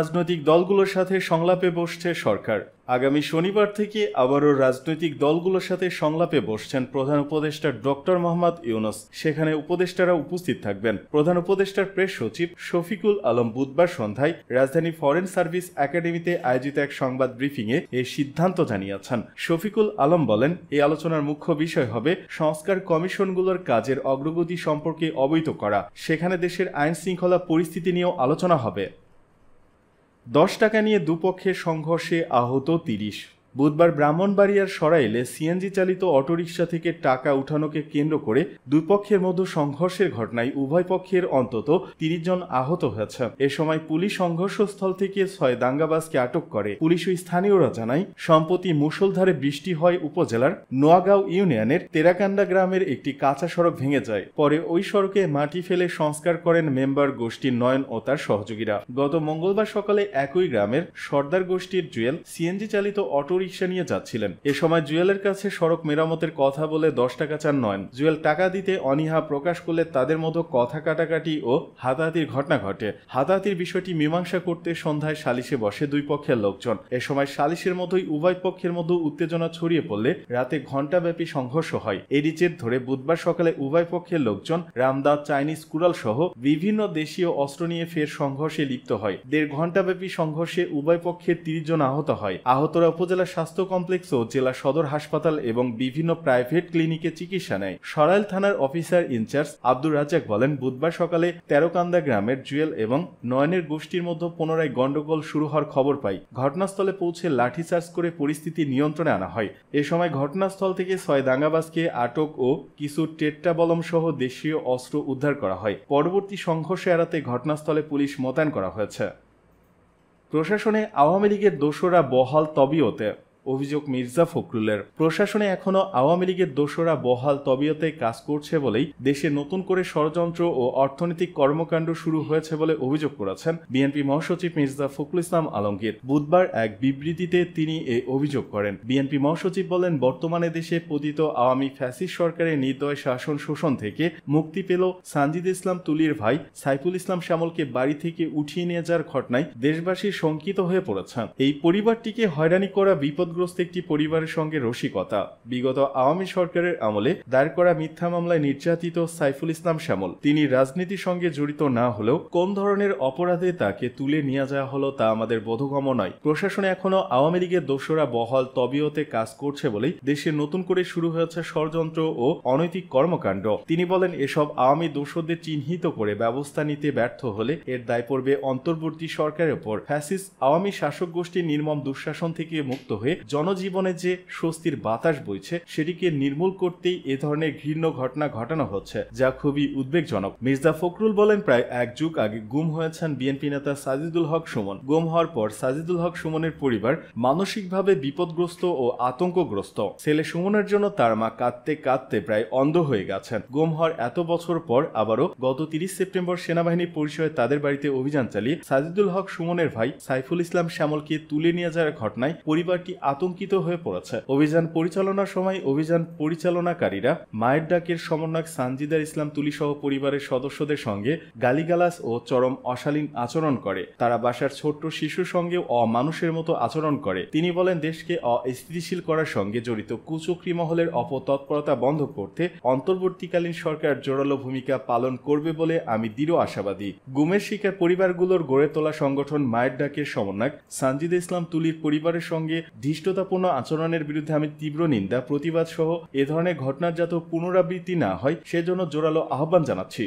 রাজনৈতিক দলগুলোর সাথে সংলাপে বসছে সরকার আগামী শনিবার থেকে আবারও রাজনৈতিক দলগুলোর সাথে সংলাপে বসছেন প্রধান উপদেষ্টা ডক্টর মোহাম্মদ ইউনুস সেখানে উপদেষ্টারা উপস্থিত থাকবেন প্রধান উপদেষ্টার প্রেস সচিব শফিকুল আলম বুধবার সন্ধ্যায় রাজধানী ফরেন সার্ভিস একাডেমিতে আয়োজিত এক সংবাদ ব্রিফিংয়ে এ সিদ্ধান্ত জানিয়েছেন শফিকুল আলম বলেন এই আলোচনার মুখ্য বিষয় হবে সংস্কার কমিশনগুলোর কাজের অগ্রগতি সম্পর্কে অবহিত করা সেখানে দেশের আইন শৃঙ্খলা পরিস্থিতি নিয়েও আলোচনা হবে দশ টাকা নিয়ে দুপক্ষের সংঘর্ষে আহত তিরিশ বুধবার ব্রাহ্মণবাড়িয়ার সরাইলে সিএনজি চালিত অটোরিকশা থেকে টাকা উঠানোকে কেন্দ্র করে দুই পক্ষের মধ্যে সংঘর্ষের ঘটনায় উভয় পক্ষের অন্তত তিরিশ জন আহত হয়েছে এ সময় পুলিশ সংঘর্ষস্থল থেকে ছয় দাঙ্গাবাজকে আটক করে পুলিশ ও স্থানীয়রা জানায় সম্প্রতি মুসলধারে বৃষ্টি হয় উপজেলার নোয়াগাঁও ইউনিয়নের তেরাকান্দা গ্রামের একটি কাঁচা সড়ক ভেঙে যায় পরে ওই সড়কে মাটি ফেলে সংস্কার করেন মেম্বার গোষ্ঠীর নয়ন ও তার সহযোগীরা গত মঙ্গলবার সকালে একই গ্রামের সর্দার গোষ্ঠীর জুয়েল সিএনজি চালিত অটো রিক্সা নিয়ে যাচ্ছিলেন এ সময় জুয়েলের কাছে সড়ক মেরামতের কথা বলে দশ টাকা চান নয়ন জুয়েল টাকা দিতে অনীহা প্রকাশ করলে তাদের মধ্যে কথা কাটাকাটি ও হাতাহাতির ঘটনা ঘটে হাতাহাতির বিষয়টি মীমাংসা করতে সন্ধ্যায় সালিশে বসে দুই পক্ষের লোকজন এ সময় সালিশের মতোই উভয় পক্ষের মধ্যে উত্তেজনা ছড়িয়ে পড়লে রাতে ঘণ্টাব্যাপী সংঘর্ষ হয় এরই জের ধরে বুধবার সকালে উভয় পক্ষের লোকজন রামদা চাইনিজ কুড়াল সহ বিভিন্ন দেশীয় অস্ত্র নিয়ে ফের সংঘর্ষে লিপ্ত হয় দেড় ঘণ্টাব্যাপী সংঘর্ষে উভয় পক্ষের তিরিশ জন আহত হয় আহতরা উপজেলা স্বাস্থ্য কমপ্লেক্স ও জেলা সদর হাসপাতাল এবং বিভিন্ন প্রাইভেট ক্লিনিকে চিকিৎসা নেয় সরাইল থানার অফিসার ইনচার্জ আব্দুর রাজ্জাক বলেন বুধবার সকালে তেরোকান্দা গ্রামের জুয়েল এবং নয়নের গোষ্ঠীর মধ্যে পুনরায় গণ্ডগোল শুরু হওয়ার খবর পাই ঘটনাস্থলে পৌঁছে লাঠিচার্জ করে পরিস্থিতি নিয়ন্ত্রণে আনা হয় এ সময় ঘটনাস্থল থেকে ছয় দাঙ্গাবাজকে আটক ও কিছু টেট্টাবলম সহ দেশীয় অস্ত্র উদ্ধার করা হয় পরবর্তী সংঘর্ষ এড়াতে ঘটনাস্থলে পুলিশ মোতায়েন করা হয়েছে প্রশাসনে আওয়ামী লীগের দোসরা বহাল তবিয়তে অভিযোগ মির্জা ফখরুলের প্রশাসনে এখনও আওয়ামী লীগের দোষরা বহাল তবিয়তে কাজ করছে বলেই দেশে নতুন করে ষড়যন্ত্র ও অর্থনৈতিক কর্মকাণ্ড শুরু হয়েছে বলে অভিযোগ করেছেন বিএনপি মহাসচিব মির্জা ফখরুল ইসলাম আলমগীর বুধবার এক বিবৃতিতে তিনি এ অভিযোগ করেন বিএনপি মহাসচিব বলেন বর্তমানে দেশে পতিত আওয়ামী ফ্যাসিস্ট সরকারের নির্দয় শাসন শোষণ থেকে মুক্তি পেল সানজিদ ইসলাম তুলির ভাই সাইফুল ইসলাম শ্যামলকে বাড়ি থেকে উঠিয়ে নিয়ে যাওয়ার ঘটনায় দেশবাসী শঙ্কিত হয়ে পড়েছেন এই পরিবারটিকে হয়রানি করা বিপদ বিপদগ্রস্ত একটি পরিবারের সঙ্গে রসিকতা বিগত আওয়ামী সরকারের আমলে দায়ের করা মিথ্যা মামলায় নির্যাতিত সাইফুল ইসলাম শ্যামল তিনি রাজনীতির সঙ্গে জড়িত না হলেও কোন ধরনের অপরাধে তাকে তুলে নিয়ে যাওয়া হলো তা আমাদের বোধগম্য নয় প্রশাসনে এখনো আওয়ামী লীগের দোষরা বহল তবিয়তে কাজ করছে বলেই দেশে নতুন করে শুরু হয়েছে ষড়যন্ত্র ও অনৈতিক কর্মকাণ্ড তিনি বলেন এসব আওয়ামী দোষদের চিহ্নিত করে ব্যবস্থা নিতে ব্যর্থ হলে এর দায় পড়বে অন্তর্বর্তী সরকারের ওপর ফ্যাসিস আওয়ামী শাসক গোষ্ঠীর নির্মম দুঃশাসন থেকে মুক্ত হয়ে জনজীবনে যে স্বস্তির বাতাস বইছে সেটিকে নির্মূল করতেই এ ধরনের ঘৃণ্য ঘটনা ঘটানো হচ্ছে যা খুবই উদ্বেগজনক মির্জা ফখরুল বলেন প্রায় এক যুগ আগে গুম হয়েছেন বিএনপি নেতা সাজিদুল হক সুমন গুম হওয়ার পর সাজিদুল হক সুমনের পরিবার মানসিকভাবে বিপদগ্রস্ত ও আতঙ্কগ্রস্ত ছেলে সুমনের জন্য তার মা কাঁদতে কাঁদতে প্রায় অন্ধ হয়ে গেছেন গুম হওয়ার এত বছর পর আবারও গত তিরিশ সেপ্টেম্বর সেনাবাহিনী পরিচয়ে তাদের বাড়িতে অভিযান চালিয়ে সাজিদুল হক সুমনের ভাই সাইফুল ইসলাম শ্যামলকে তুলে নিয়ে যাওয়ার ঘটনায় পরিবারটি আতঙ্কিত হয়ে পড়েছে অভিযান পরিচালনার সময় অভিযান পরিচালনাকারীরা মায়ের ডাকের সমন্বয়ক সানজিদার ইসলাম তুলি সহ পরিবারের সদস্যদের সঙ্গে গালিগালাস ও চরম অশালীন আচরণ করে তারা বাসার ছোট্ট শিশুর সঙ্গে অমানুষের মতো আচরণ করে তিনি বলেন দেশকে অস্থিতিশীল করার সঙ্গে জড়িত কুচক্রি মহলের অপতৎপরতা বন্ধ করতে অন্তর্বর্তীকালীন সরকার জোরালো ভূমিকা পালন করবে বলে আমি দৃঢ় আশাবাদী গুমের শিকার পরিবারগুলোর গড়ে তোলা সংগঠন মায়ের ডাকের সমন্বয়ক সানজিদ ইসলাম তুলির পরিবারের সঙ্গে ধৃষ্টতাপূর্ণ আচরণের বিরুদ্ধে আমি তীব্র নিন্দা প্রতিবাদ সহ এ ধরনের ঘটনার যাতে পুনরাবৃত্তি না হয় সেজন্য জোরালো আহ্বান জানাচ্ছি